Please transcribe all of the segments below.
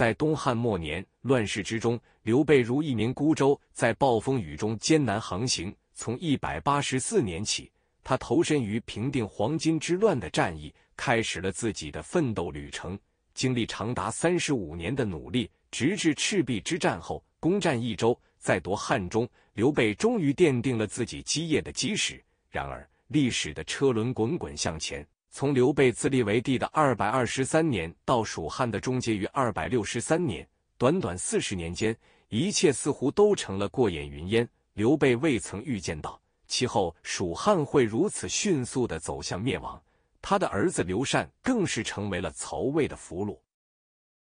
在东汉末年乱世之中，刘备如一名孤舟，在暴风雨中艰难航行。从一百八十四年起，他投身于平定黄巾之乱的战役，开始了自己的奋斗旅程。经历长达三十五年的努力，直至赤壁之战后攻占益州，再夺汉中，刘备终于奠定了自己基业的基石。然而，历史的车轮滚滚向前。从刘备自立为帝的二百二十三年到蜀汉的终结于二百六十三年，短短四十年间，一切似乎都成了过眼云烟。刘备未曾预见到，其后蜀汉会如此迅速的走向灭亡。他的儿子刘禅更是成为了曹魏的俘虏，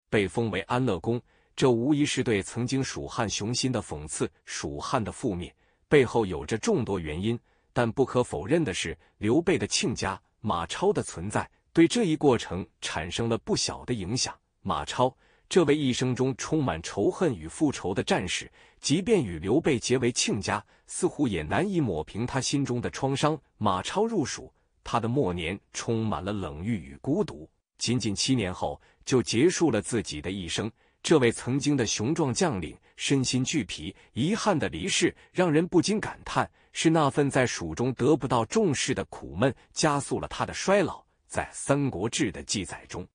被封为安乐公，这无疑是对曾经蜀汉雄心的讽刺。蜀汉的覆灭背后有着众多原因，但不可否认的是，刘备的亲家。马超的存在对这一过程产生了不小的影响。马超这位一生中充满仇恨与复仇的战士，即便与刘备结为亲家，似乎也难以抹平他心中的创伤。马超入蜀，他的末年充满了冷遇与孤独，仅仅七年后就结束了自己的一生。这位曾经的雄壮将领，身心俱疲，遗憾的离世，让人不禁感叹。是那份在蜀中得不到重视的苦闷，加速了他的衰老。在《三国志》的记载中，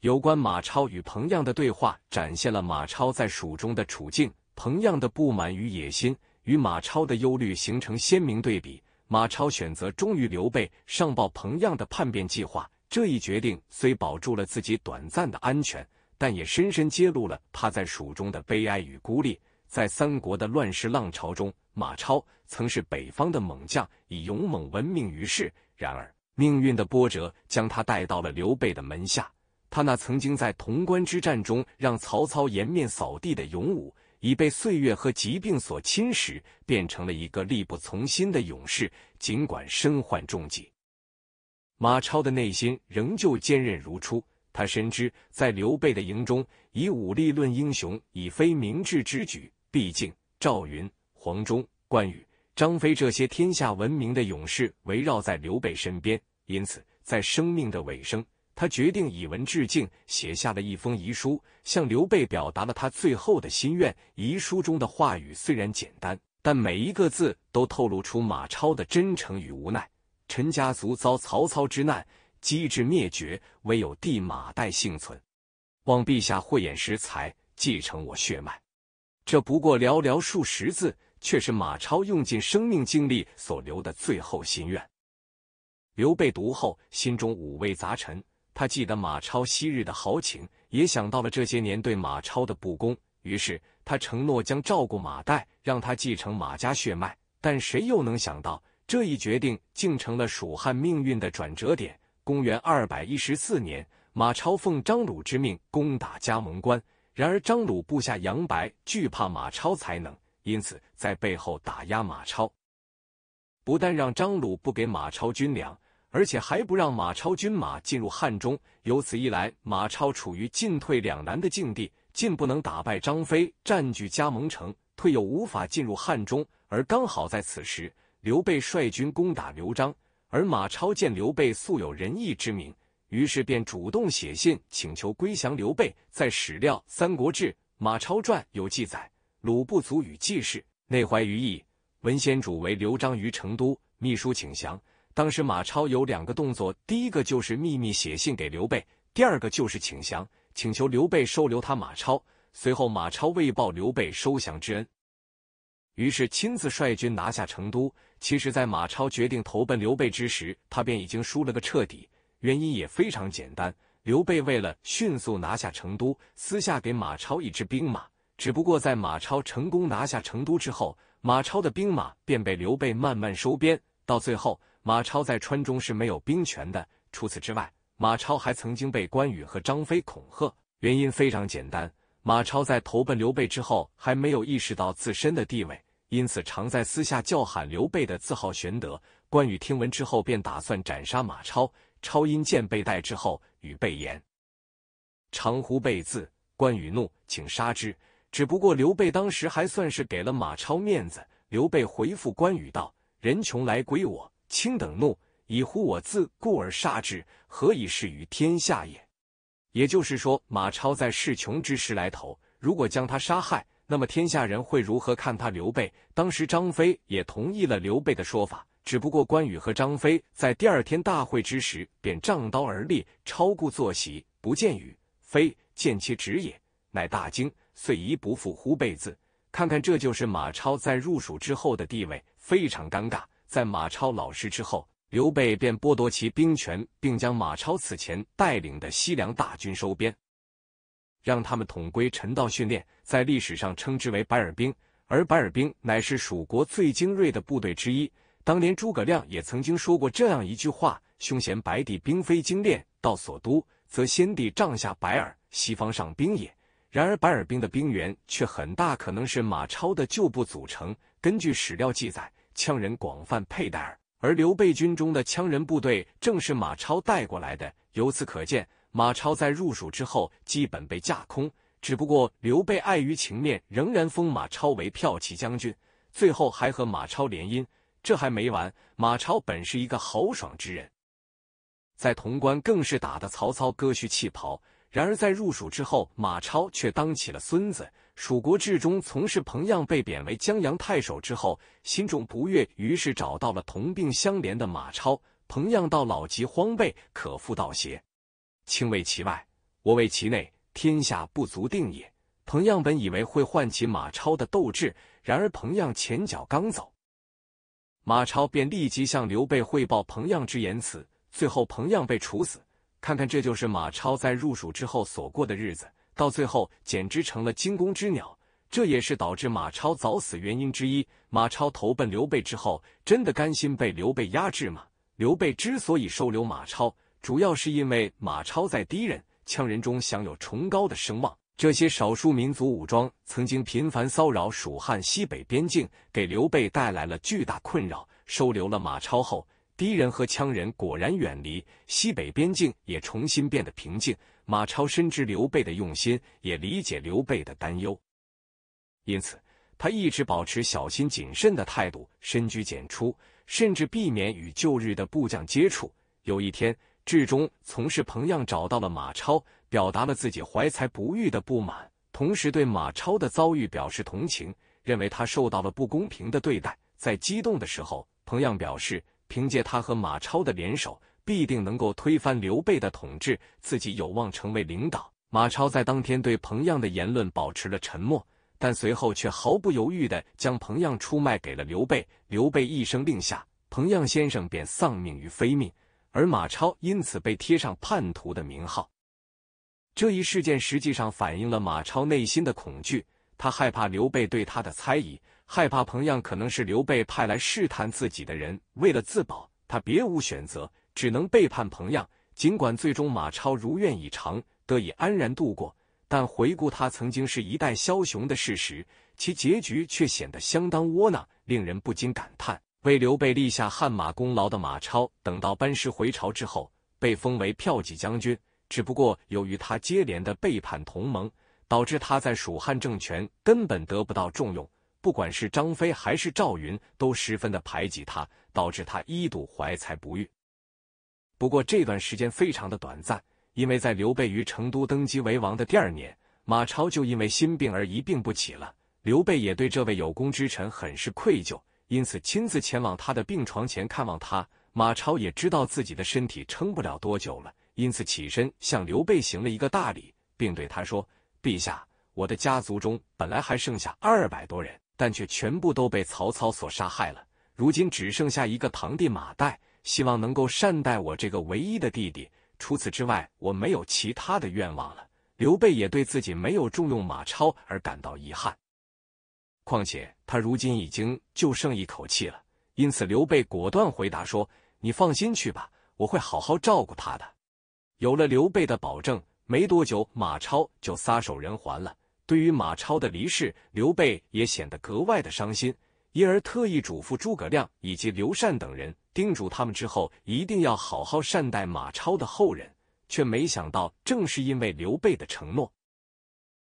有关马超与彭样的对话，展现了马超在蜀中的处境，彭样的不满与野心，与马超的忧虑形成鲜明对比。马超选择忠于刘备，上报彭样的叛变计划，这一决定虽保住了自己短暂的安全，但也深深揭露了他在蜀中的悲哀与孤立。在三国的乱世浪潮中。马超曾是北方的猛将，以勇猛闻名于世。然而，命运的波折将他带到了刘备的门下。他那曾经在潼关之战中让曹操颜面扫地的勇武，已被岁月和疾病所侵蚀，变成了一个力不从心的勇士。尽管身患重疾，马超的内心仍旧坚韧如初。他深知，在刘备的营中，以武力论英雄已非明智之举。毕竟，赵云。黄忠、关羽、张飞这些天下闻名的勇士围绕在刘备身边，因此在生命的尾声，他决定以文致敬，写下了一封遗书，向刘备表达了他最后的心愿。遗书中的话语虽然简单，但每一个字都透露出马超的真诚与无奈。陈家族遭曹操之难，机智灭绝，唯有弟马岱幸存，望陛下慧眼识才，继承我血脉。这不过寥寥数十字。却是马超用尽生命精力所留的最后心愿。刘备读后，心中五味杂陈。他记得马超昔日的豪情，也想到了这些年对马超的不公。于是，他承诺将照顾马岱，让他继承马家血脉。但谁又能想到，这一决定竟成了蜀汉命运的转折点？公元二百一十四年，马超奉张鲁之命攻打加盟关，然而张鲁部下杨白惧怕马超才能。因此，在背后打压马超，不但让张鲁不给马超军粮，而且还不让马超军马进入汉中。由此一来，马超处于进退两难的境地，进不能打败张飞占据加盟城，退又无法进入汉中。而刚好在此时，刘备率军攻打刘璋，而马超见刘备素有仁义之名，于是便主动写信请求归降刘备。在史料《三国志·马超传》有记载。鲁不足与季氏，内怀余意。文先主为刘璋于成都，秘书请降。当时马超有两个动作：第一个就是秘密写信给刘备；第二个就是请降，请求刘备收留他马超。随后马超为报刘备收降之恩，于是亲自率军拿下成都。其实，在马超决定投奔刘备之时，他便已经输了个彻底。原因也非常简单：刘备为了迅速拿下成都，私下给马超一支兵马。只不过在马超成功拿下成都之后，马超的兵马便被刘备慢慢收编，到最后马超在川中是没有兵权的。除此之外，马超还曾经被关羽和张飞恐吓，原因非常简单：马超在投奔刘备之后，还没有意识到自身的地位，因此常在私下叫喊刘备的字号“玄德”。关羽听闻之后，便打算斩杀马超。超因见被带之后，与备言：“长呼备字。”关羽怒，请杀之。只不过刘备当时还算是给了马超面子。刘备回复关羽道：“人穷来归我，卿等怒以乎我自故而杀之，何以示于天下也？”也就是说，马超在势穷之时来投，如果将他杀害，那么天下人会如何看他？刘备当时张飞也同意了刘备的说法。只不过关羽和张飞在第二天大会之时，便仗刀而立，超顾坐席，不见羽，飞见其职也，乃大惊。遂一不复呼备字。看看，这就是马超在入蜀之后的地位，非常尴尬。在马超老实之后，刘备便剥夺其兵权，并将马超此前带领的西凉大军收编，让他们统归陈道训练。在历史上称之为白耳兵，而白耳兵乃是蜀国最精锐的部队之一。当年诸葛亮也曾经说过这样一句话：“凶嫌白帝兵非精练，到所都则先帝帐下白耳，西方上兵也。”然而，白耳兵的兵员却很大可能是马超的旧部组成。根据史料记载，羌人广泛佩戴尔，而刘备军中的羌人部队正是马超带过来的。由此可见，马超在入蜀之后基本被架空。只不过刘备碍于情面，仍然封马超为骠骑将军，最后还和马超联姻。这还没完，马超本是一个豪爽之人，在潼关更是打的曹操割须弃袍。然而在入蜀之后，马超却当起了孙子。蜀国至中，从事彭样被贬为江阳太守之后，心中不悦，于是找到了同病相怜的马超。彭样到老即荒废，可复道邪？卿为其外，我为其内，天下不足定也。彭样本以为会唤起马超的斗志，然而彭样前脚刚走，马超便立即向刘备汇报彭样之言辞，最后彭样被处死。看看，这就是马超在入蜀之后所过的日子，到最后简直成了惊弓之鸟。这也是导致马超早死原因之一。马超投奔刘备之后，真的甘心被刘备压制吗？刘备之所以收留马超，主要是因为马超在敌人、羌人中享有崇高的声望。这些少数民族武装曾经频繁骚扰蜀汉西北边境，给刘备带来了巨大困扰。收留了马超后。敌人和羌人果然远离西北边境，也重新变得平静。马超深知刘备的用心，也理解刘备的担忧，因此他一直保持小心谨慎的态度，深居简出，甚至避免与旧日的部将接触。有一天，至中从事彭样找到了马超，表达了自己怀才不遇的不满，同时对马超的遭遇表示同情，认为他受到了不公平的对待。在激动的时候，彭样表示。凭借他和马超的联手，必定能够推翻刘备的统治，自己有望成为领导。马超在当天对彭样的言论保持了沉默，但随后却毫不犹豫的将彭样出卖给了刘备。刘备一声令下，彭样先生便丧命于非命，而马超因此被贴上叛徒的名号。这一事件实际上反映了马超内心的恐惧，他害怕刘备对他的猜疑。害怕彭样可能是刘备派来试探自己的人，为了自保，他别无选择，只能背叛彭样。尽管最终马超如愿以偿，得以安然度过，但回顾他曾经是一代枭雄的事实，其结局却显得相当窝囊，令人不禁感叹。为刘备立下汗马功劳的马超，等到班师回朝之后，被封为骠骑将军。只不过由于他接连的背叛同盟，导致他在蜀汉政权根本得不到重用。不管是张飞还是赵云，都十分的排挤他，导致他一度怀才不遇。不过这段时间非常的短暂，因为在刘备于成都登基为王的第二年，马超就因为心病而一病不起了。刘备也对这位有功之臣很是愧疚，因此亲自前往他的病床前看望他。马超也知道自己的身体撑不了多久了，因此起身向刘备行了一个大礼，并对他说：“陛下，我的家族中本来还剩下二百多人。”但却全部都被曹操所杀害了。如今只剩下一个堂弟马岱，希望能够善待我这个唯一的弟弟。除此之外，我没有其他的愿望了。刘备也对自己没有重用马超而感到遗憾。况且他如今已经就剩一口气了，因此刘备果断回答说：“你放心去吧，我会好好照顾他的。”有了刘备的保证，没多久马超就撒手人寰了。对于马超的离世，刘备也显得格外的伤心，因而特意嘱咐诸葛亮以及刘禅等人，叮嘱他们之后一定要好好善待马超的后人。却没想到，正是因为刘备的承诺，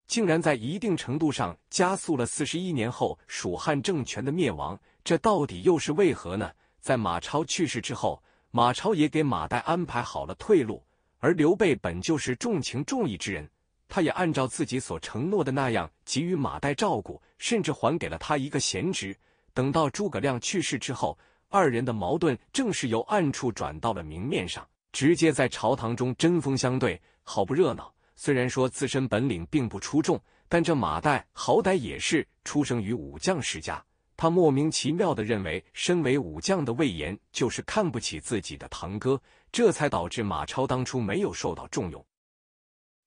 竟然在一定程度上加速了四十一年后蜀汉政权的灭亡。这到底又是为何呢？在马超去世之后，马超也给马岱安排好了退路，而刘备本就是重情重义之人。他也按照自己所承诺的那样给予马岱照顾，甚至还给了他一个闲职。等到诸葛亮去世之后，二人的矛盾正是由暗处转到了明面上，直接在朝堂中针锋相对，好不热闹。虽然说自身本领并不出众，但这马岱好歹也是出生于武将世家。他莫名其妙的认为，身为武将的魏延就是看不起自己的堂哥，这才导致马超当初没有受到重用。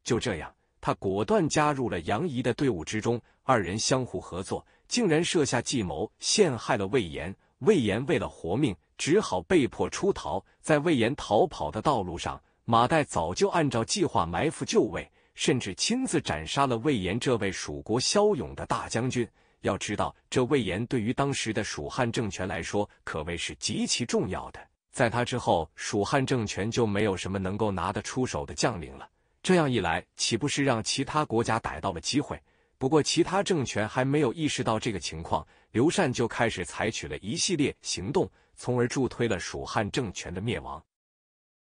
就这样。他果断加入了杨仪的队伍之中，二人相互合作，竟然设下计谋陷害了魏延。魏延为了活命，只好被迫出逃。在魏延逃跑的道路上，马岱早就按照计划埋伏就位，甚至亲自斩杀了魏延这位蜀国骁勇的大将军。要知道，这魏延对于当时的蜀汉政权来说，可谓是极其重要的。在他之后，蜀汉政权就没有什么能够拿得出手的将领了。这样一来，岂不是让其他国家逮到了机会？不过，其他政权还没有意识到这个情况，刘禅就开始采取了一系列行动，从而助推了蜀汉政权的灭亡。